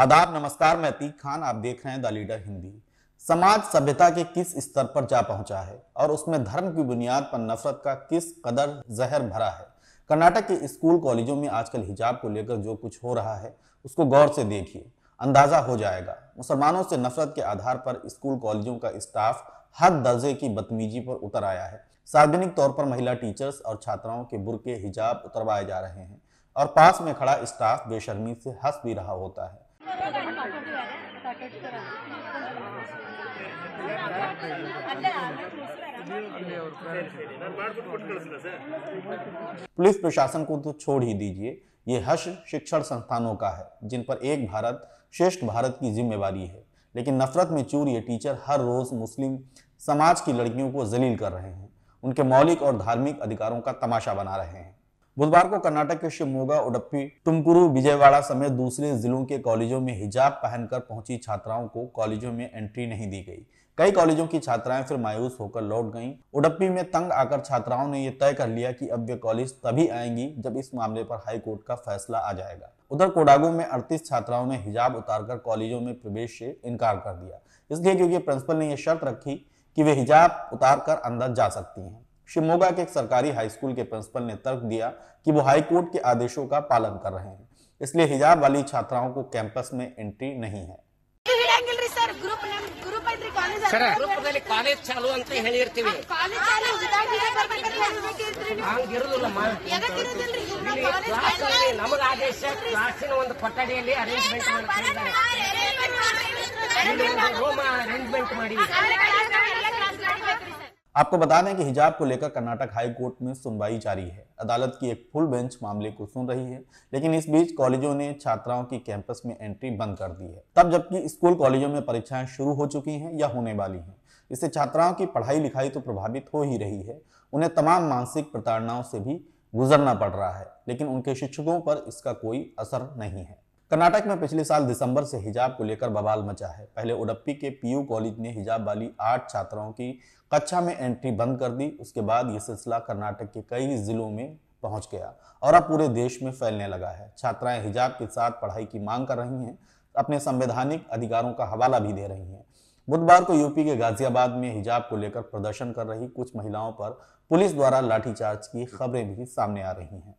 आदाब नमस्कार मैं अतीक खान आप देख रहे हैं द लीडर हिंदी समाज सभ्यता के किस स्तर पर जा पहुंचा है और उसमें धर्म की बुनियाद पर नफरत का किस कदर जहर भरा है कर्नाटक के स्कूल कॉलेजों में आजकल हिजाब को लेकर जो कुछ हो रहा है उसको गौर से देखिए अंदाजा हो जाएगा मुसलमानों से नफरत के आधार पर स्कूल कॉलेजों का स्टाफ हद दर्जे की बदतमीजी पर उतर आया है सार्वजनिक तौर पर महिला टीचर्स और छात्राओं के बुरके हिजाब उतरवाए जा रहे हैं और पास में खड़ा स्टाफ बेशर्मी से हंस भी रहा होता है पुलिस प्रशासन को तो छोड़ ही दीजिए ये हर्ष शिक्षण संस्थानों का है जिन पर एक भारत श्रेष्ठ भारत की जिम्मेवारी है लेकिन नफरत में चूर ये टीचर हर रोज मुस्लिम समाज की लड़कियों को जलील कर रहे हैं उनके मौलिक और धार्मिक अधिकारों का तमाशा बना रहे हैं बुधवार को कर्नाटक के शिवमोगा उडप्पी टुमकुरु विजयवाड़ा समेत दूसरे जिलों के कॉलेजों में हिजाब पहनकर पहुंची छात्राओं को कॉलेजों में एंट्री नहीं दी गई कई कॉलेजों की छात्राएं फिर मायूस होकर लौट गईं। उडप्पी में तंग आकर छात्राओं ने यह तय कर लिया कि अब वे कॉलेज तभी आएंगी जब इस मामले पर हाई कोर्ट का फैसला आ जाएगा उधर कोडागो में 38 छात्राओं ने हिजाब उतारकर कॉलेजों में प्रवेश से इनकार कर दिया इसलिए क्योंकि प्रिंसिपल ने यह शर्त रखी कि वे हिजाब उतार कर अंदर जा सकती हैं शिमोगा के एक सरकारी हाई स्कूल के प्रिंसिपल ने तर्क दिया कि वो हाई कोर्ट के आदेशों का पालन कर रहे हैं इसलिए हिजाब वाली छात्राओं को कैंपस में एंट्री नहीं है आपको बता दें कि हिजाब को लेकर कर्नाटक हाई कोर्ट में सुनवाई जारी है अदालत की एक फुल बेंच मामले को सुन रही है लेकिन इस बीच कॉलेजों ने छात्राओं की कैंपस में एंट्री बंद कर दी है तब जबकि स्कूल कॉलेजों में परीक्षाएं शुरू हो चुकी हैं या होने वाली हैं इससे छात्राओं की पढ़ाई लिखाई तो प्रभावित हो ही रही है उन्हें तमाम मानसिक प्रताड़नाओं से भी गुजरना पड़ रहा है लेकिन उनके शिक्षकों पर इसका कोई असर नहीं है कर्नाटक में पिछले साल दिसंबर से हिजाब को लेकर बवाल मचा है पहले उडप्पी के पीयू कॉलेज ने हिजाब वाली आठ छात्राओं की कक्षा में एंट्री बंद कर दी उसके बाद ये सिलसिला कर्नाटक के कई जिलों में पहुंच गया और अब पूरे देश में फैलने लगा है छात्राएं हिजाब के साथ पढ़ाई की मांग कर रही हैं अपने संवैधानिक अधिकारों का हवाला भी दे रही हैं बुधवार को यूपी के गाजियाबाद में हिजाब को लेकर प्रदर्शन कर रही कुछ महिलाओं पर पुलिस द्वारा लाठीचार्ज की खबरें भी सामने आ रही हैं